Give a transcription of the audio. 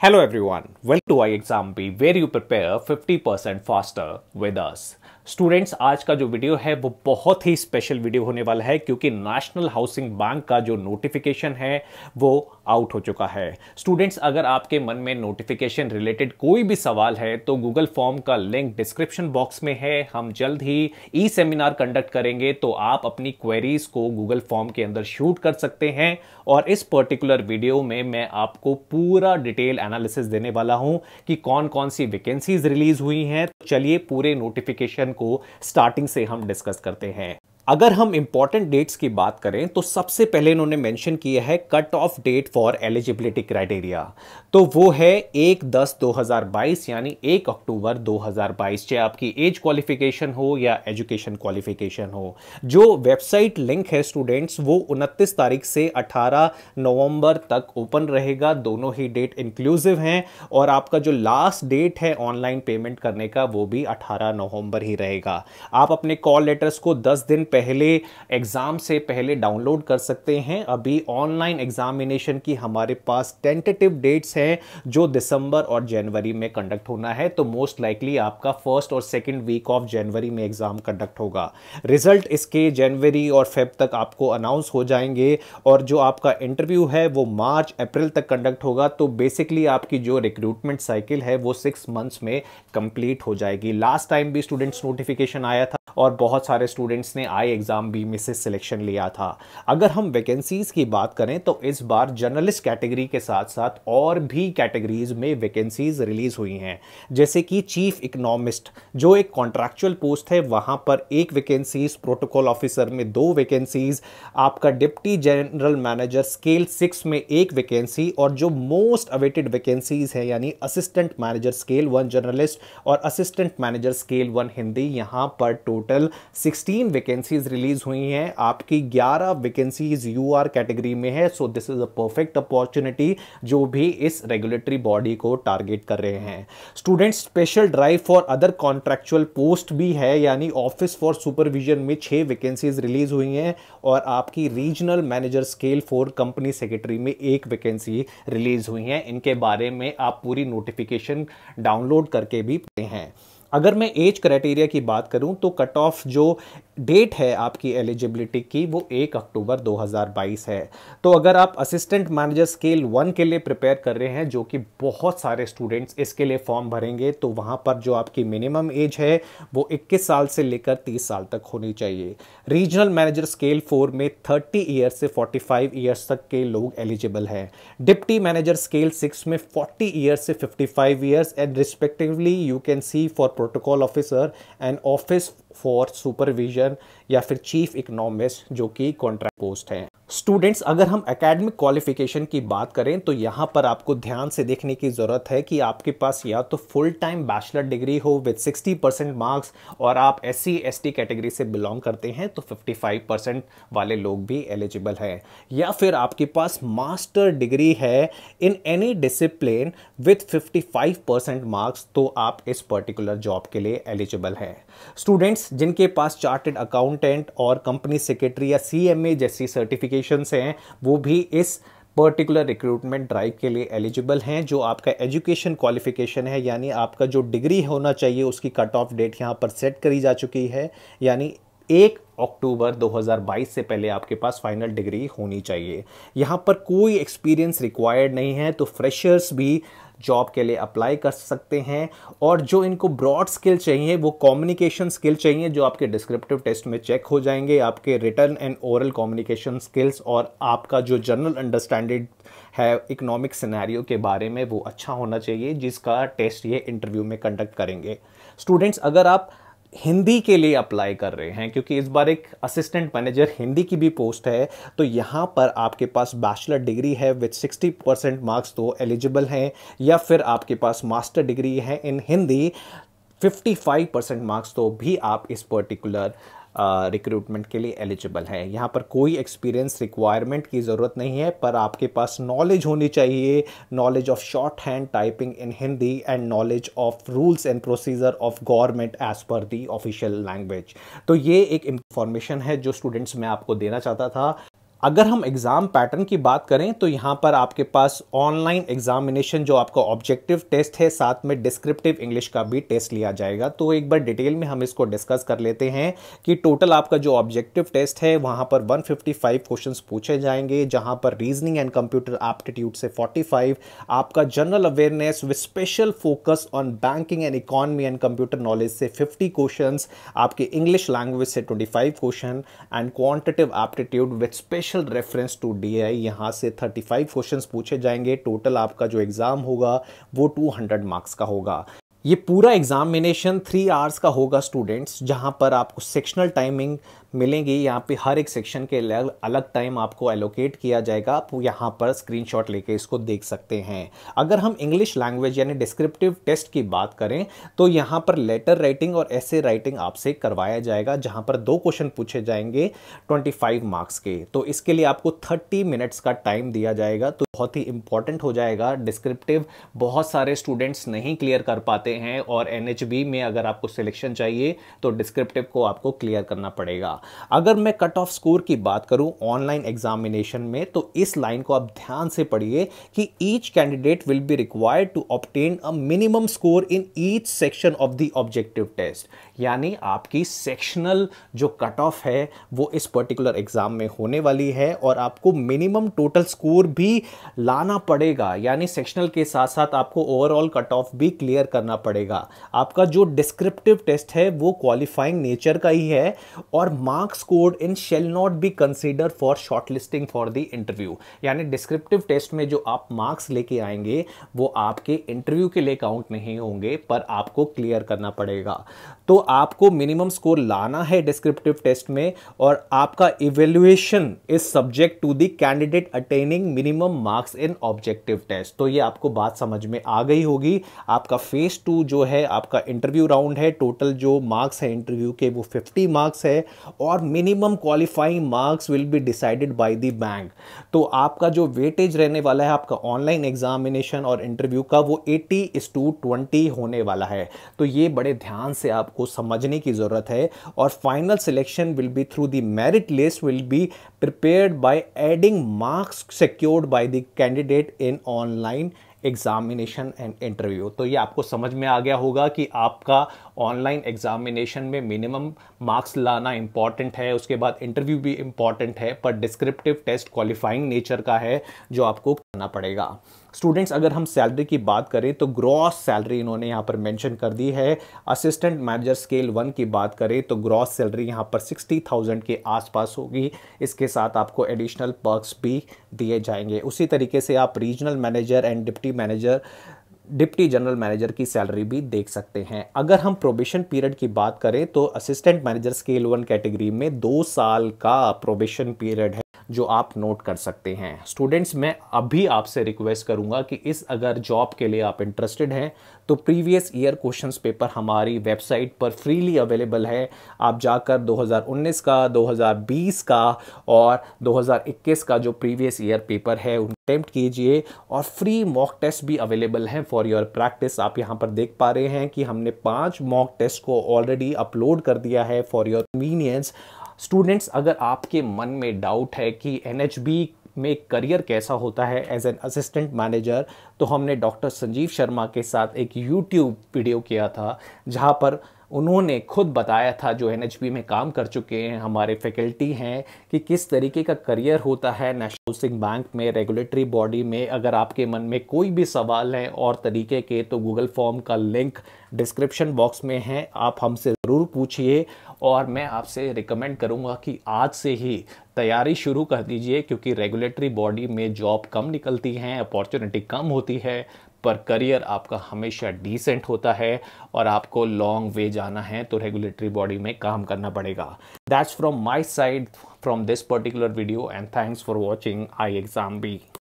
Hello everyone, welcome to iExamB where you prepare 50% faster with us. Students आज का जो video है वो बहुत ही स्पेशल वीडियो होने वाला है क्योंकि नेशनल हाउसिंग बैंक का जो नोटिफिकेशन है वो आउट हो चुका है स्टूडेंट्स अगर आपके मन में नोटिफिकेशन रिलेटेड कोई भी सवाल है तो गूगल फॉर्म का लिंक डिस्क्रिप्शन बॉक्स में है हम जल्द ही ई सेमिनार कंडक्ट करेंगे तो आप अपनी क्वेरीज को गूगल फॉर्म के अंदर शूट कर सकते हैं और इस पर्टिकुलर वीडियो में मैं आपको पूरा डिटेल एनालिसिस देने वाला हूँ कि कौन कौन सी वैकेंसीज रिलीज हुई हैं तो चलिए पूरे नोटिफिकेशन को स्टार्टिंग से हम डिस्कस करते हैं अगर हम इंपॉर्टेंट डेट्स की बात करें तो सबसे पहले इन्होंने मेंशन किया है cut off date for eligibility criteria तो वो है एक दस 2022 यानी एक अक्टूबर 2022 चाहे आपकी एज क्वालिफिकेशन हो या एजुकेशन क्वालिफिकेशन हो जो वेबसाइट लिंक है स्टूडेंट्स वो उनतीस तारीख से 18 नवंबर तक ओपन रहेगा दोनों ही डेट इंक्लूसिव हैं और आपका जो लास्ट डेट है ऑनलाइन पेमेंट करने का वो भी अठारह नवम्बर ही रहेगा आप अपने कॉल लेटर्स को दस दिन पहले एग्ज़ाम से पहले डाउनलोड कर सकते हैं अभी ऑनलाइन एग्ज़ामिनेशन की हमारे पास टेंटेटिव डेट्स हैं जो दिसंबर और जनवरी में कंडक्ट होना है तो मोस्ट लाइकली आपका फर्स्ट और सेकेंड वीक ऑफ जनवरी में एग्ज़ाम कंडक्ट होगा रिजल्ट इसके जनवरी और फेब तक आपको अनाउंस हो जाएंगे और जो आपका इंटरव्यू है वो मार्च अप्रैल तक कंडक्ट होगा तो बेसिकली आपकी जो रिक्रूटमेंट साइकिल है वो सिक्स मंथ्स में कंप्लीट हो जाएगी लास्ट टाइम भी स्टूडेंट्स नोटिफिकेशन आया था और बहुत सारे स्टूडेंट्स ने आई एग्ज़ाम बी में से सिलेक्शन लिया था अगर हम वैकेंसीज़ की बात करें तो इस बार जर्नलिस्ट कैटेगरी के साथ साथ और भी कैटेगरीज में वैकेंसीज़ रिलीज़ हुई हैं जैसे कि चीफ इकोनॉमिस्ट जो एक कॉन्ट्रैक्चुअल पोस्ट है वहाँ पर एक वैकेंसीज प्रोटोकॉल ऑफिसर में दो वैकेंसीज आपका deputy general manager scale six में एक वैकेंसी और जो मोस्ट अवेटेड वैकेंसीज हैं यानी assistant manager scale one journalist और assistant manager scale one Hindi यहाँ पर total sixteen vacancy vacancies release हुई हैं आपकी 11 वैकेंसीज यूआर कैटेगरी में है so this is a perfect opportunity जो भी इस रेगुलेटरी बॉडी को टारगेट कर रहे हैं student special drive for other contractual post भी है यानी ऑफिस फॉर सुपरविजन में छः वैकेंसीज रिलीज हुई हैं और आपकी regional manager scale four company secretary में एक वैकेंसी रिलीज हुई हैं इनके बारे में आप पूरी नोटिफिकेशन डाउनलोड करके भी पे हैं अगर मैं एज क्राइटेरिया की बात करूं तो कट ऑफ जो डेट है आपकी एलिजिबिलिटी की वो एक अक्टूबर 2022 है तो अगर आप असिस्टेंट मैनेजर स्केल वन के लिए प्रिपेयर कर रहे हैं जो कि बहुत सारे स्टूडेंट्स इसके लिए फॉर्म भरेंगे तो वहाँ पर जो आपकी मिनिमम एज है वो 21 साल से लेकर 30 साल तक होनी चाहिए रीजनल मैनेजर स्केल फोर में 30 ईयर्स से 45 ईयर्स तक के लोग एलिजिबल हैं डिप्टी मैनेजर स्केल सिक्स में फोर्टी ईयर्स से fifty years and respectively you can see for protocol officer and office for supervision या फिर चीफ इकोनॉमिस्ट जो कि कॉन्ट्रैक्ट पोस्ट हैं स्टूडेंट्स अगर हम एकेडमिक क्वालिफिकेशन की बात करें तो यहाँ पर आपको ध्यान से देखने की ज़रूरत है कि आपके पास या तो फुल टाइम बैचलर डिग्री हो विद 60 परसेंट मार्क्स और आप एस सी कैटेगरी से बिलोंग करते हैं तो 55 परसेंट वाले लोग भी एलिजिबल हैं या फिर आपके पास मास्टर डिग्री है in any discipline with fifty percent marks तो आप इस पर्टिकुलर जॉब के लिए एलिजिबल हैं स्टूडेंट्स जिनके पास चार्टेड अकाउंटेंट और कंपनी सेक्रेटरी या सी जैसी सर्टिफिकेट क्वालिफिकेशंस हैं वो भी इस पर्टिकुलर रिक्रूटमेंट ड्राइव के लिए एलिजिबल हैं जो आपका एजुकेशन क्वालिफिकेशन है यानी आपका जो डिग्री होना चाहिए उसकी कट ऑफ डेट यहाँ पर सेट करी जा चुकी है यानी एक अक्टूबर 2022 से पहले आपके पास फाइनल डिग्री होनी चाहिए यहाँ पर कोई एक्सपीरियंस रिक्वायर्ड नहीं है तो फ्रेशर्स भी जॉब के लिए अप्लाई कर सकते हैं और जो इनको ब्रॉड स्किल चाहिए वो कम्युनिकेशन स्किल चाहिए जो आपके डिस्क्रिप्टिव टेस्ट में चेक हो जाएंगे आपके written and oral communication skills और आपका जो जनरल अंडरस्टैंडिंग है इकोनॉमिक सिनेरियो के बारे में वो अच्छा होना चाहिए जिसका टेस्ट ये इंटरव्यू में कंडक्ट करेंगे स्टूडेंट्स अगर आप हिंदी के लिए अप्लाई कर रहे हैं क्योंकि इस बार एक असिस्टेंट मैनेजर हिंदी की भी पोस्ट है तो यहाँ पर आपके पास बैचलर डिग्री है विथ 60 परसेंट मार्क्स तो एलिजिबल हैं या फिर आपके पास मास्टर डिग्री है इन हिंदी 55 परसेंट मार्क्स तो भी आप इस पर्टिकुलर रिक्रूटमेंट के लिए एलिजिबल है यहाँ पर कोई एक्सपीरियंस रिक्वायरमेंट की ज़रूरत नहीं है पर आपके पास नॉलेज होनी चाहिए knowledge of short hand typing in Hindi and knowledge of rules and procedure of government as per the official language तो ये एक इंफॉर्मेशन है जो स्टूडेंट्स मैं आपको देना चाहता था अगर हम एग्ज़ाम पैटर्न की बात करें तो यहाँ पर आपके पास ऑनलाइन एग्जामिनेशन जो आपका ऑब्जेक्टिव टेस्ट है साथ में डिस्क्रिप्टिव इंग्लिश का भी टेस्ट लिया जाएगा तो एक बार डिटेल में हम इसको डिस्कस कर लेते हैं कि टोटल आपका जो ऑब्जेक्टिव टेस्ट है वहाँ पर 155 फिफ्टी पूछे जाएंगे जहाँ पर रीजनिंग एंड कंप्यूटर एप्टीट्यूड से फोर्टी आपका general awareness with special focus on banking and economy and computer knowledge से फिफ्टी क्वेश्चन आपके इंग्लिश लैंग्वेज से twenty question and quantitative aptitude with special special reference to D I यहाँ से 35 questions पूछे जाएंगे total आपका जो एग्ज़ाम होगा वो 200 मार्क्स का होगा ये पूरा एग्ज़ामिनेशन थ्री आवर्स का होगा स्टूडेंट्स जहाँ पर आपको सेक्शनल टाइमिंग मिलेंगी यहाँ पे हर एक सेक्शन के अलग अलग टाइम आपको एलोकेट किया जाएगा आप यहाँ पर स्क्रीनशॉट लेके इसको देख सकते हैं अगर हम इंग्लिश लैंग्वेज यानी डिस्क्रिप्टिव टेस्ट की बात करें तो यहाँ पर लेटर राइटिंग और ऐसे राइटिंग आपसे करवाया जाएगा जहाँ पर दो क्वेश्चन पूछे जाएंगे ट्वेंटी मार्क्स के तो इसके लिए आपको थर्टी मिनट्स का टाइम दिया जाएगा तो बहुत ही इंपॉर्टेंट हो जाएगा डिस्क्रिप्टिव बहुत सारे स्टूडेंट्स नहीं क्लियर कर पाते हैं और एन में अगर आपको सिलेक्शन चाहिए तो डिस्क्रिप्टिव को आपको क्लियर करना पड़ेगा अगर मैं कट ऑफ स्कोर की बात करूँ ऑनलाइन एग्जामिनेशन में तो इस लाइन को आप ध्यान से पढ़िए कि each candidate will be required to obtain a minimum score in each section of the objective test यानी आपकी सेक्शनल जो कट ऑफ है वो इस पर्टिकुलर एग्ज़ाम में होने वाली है और आपको मिनिमम टोटल स्कोर भी लाना पड़ेगा यानी सेक्शनल के साथ साथ आपको ओवरऑल कट ऑफ भी क्लियर करना पड़ेगा आपका जो डिस्क्रिप्टिव टेस्ट है वो क्वालिफाइंग नेचर का ही है और marks scored in shall not be consider for short listing for the interview यानी डिस्क्रिप्टिव टेस्ट में जो आप मार्क्स लेके आएंगे वो आपके इंटरव्यू के लिए काउंट नहीं होंगे पर आपको क्लियर करना पड़ेगा तो आपको मिनिमम स्कोर लाना है डिस्क्रिप्टिव टेस्ट में और आपका evaluation is subject to the candidate attaining minimum marks in objective test तो ये आपको बात समझ में आ गई होगी आपका फेज टू जो है आपका इंटरव्यू राउंड है टोटल जो मार्क्स है इंटरव्यू के वो 50 मार्क्स है और minimum qualifying marks will be decided by the bank तो आपका जो वेटेज रहने वाला है आपका ऑनलाइन एग्जामिनेशन और इंटरव्यू का वो एटी इस टू ट्वेंटी होने वाला है तो ये बड़े ध्यान से आपको समझने की ज़रूरत है और final selection will be through the merit list will be prepared by adding marks secured by the candidate in online examination and interview तो ये आपको समझ में आ गया होगा कि आपका ऑनलाइन एग्जामिनेशन में मिनिमम मार्क्स लाना इम्पॉर्टेंट है उसके बाद इंटरव्यू भी इम्पॉर्टेंट है पर डिस्क्रिप्टिव टेस्ट क्वालिफाइंग नेचर का है जो आपको करना पड़ेगा स्टूडेंट्स अगर हम सैलरी की बात करें तो ग्रॉस सैलरी इन्होंने यहाँ पर मेंशन कर दी है असिस्टेंट मैनेजर स्केल वन की बात करें तो ग्रॉस सैलरी यहाँ पर सिक्सटी थाउजेंड के आसपास होगी इसके साथ आपको एडिशनल पर्क्स भी दिए जाएंगे उसी तरीके से आप regional manager and deputy manager deputy general manager की सैलरी भी देख सकते हैं अगर हम प्रोबेशन पीरियड की बात करें तो assistant manager scale one category में दो साल का प्रोबेशन पीरियड है जो आप नोट कर सकते हैं स्टूडेंट्स मैं अभी आपसे रिक्वेस्ट करूंगा कि इस अगर जॉब के लिए आप इंटरेस्टेड हैं तो प्रीवियस ईयर क्वेश्चंस पेपर हमारी वेबसाइट पर फ्रीली अवेलेबल है आप जाकर 2019 का 2020 का और 2021 का जो प्रीवियस ईयर पेपर है उन अटैम्प्ट कीजिए और फ्री मॉक टेस्ट भी अवेलेबल हैं फॉर योर प्रैक्टिस आप यहाँ पर देख पा रहे हैं कि हमने पांच मॉक टेस्ट को ऑलरेडी अपलोड कर दिया है फॉर योर कन्वीनियंस स्टूडेंट्स अगर आपके मन में डाउट है कि एन में करियर कैसा होता है एज एन असिस्टेंट मैनेजर तो हमने डॉक्टर संजीव शर्मा के साथ एक यूट्यूब वीडियो किया था जहाँ पर उन्होंने खुद बताया था जो एन में काम कर चुके हैं हमारे फैकल्टी हैं कि किस तरीके का करियर होता है नेशनल हाउसिंग बैंक में रेगुलेटरी बॉडी में अगर आपके मन में कोई भी सवाल है और तरीके के तो गूगल फॉर्म का लिंक डिस्क्रिप्शन बॉक्स में है आप हमसे ज़रूर पूछिए और मैं आपसे रिकमेंड करूँगा कि आज से ही तैयारी शुरू कर दीजिए क्योंकि रेगुलेटरी बॉडी में जॉब कम निकलती हैं अपॉर्चुनिटी कम होती है पर करियर आपका हमेशा डिसेंट होता है और आपको लॉन्ग वे जाना है तो रेगुलेटरी बॉडी में काम करना पड़ेगा that's from my side from this particular video and thanks for watching I exam B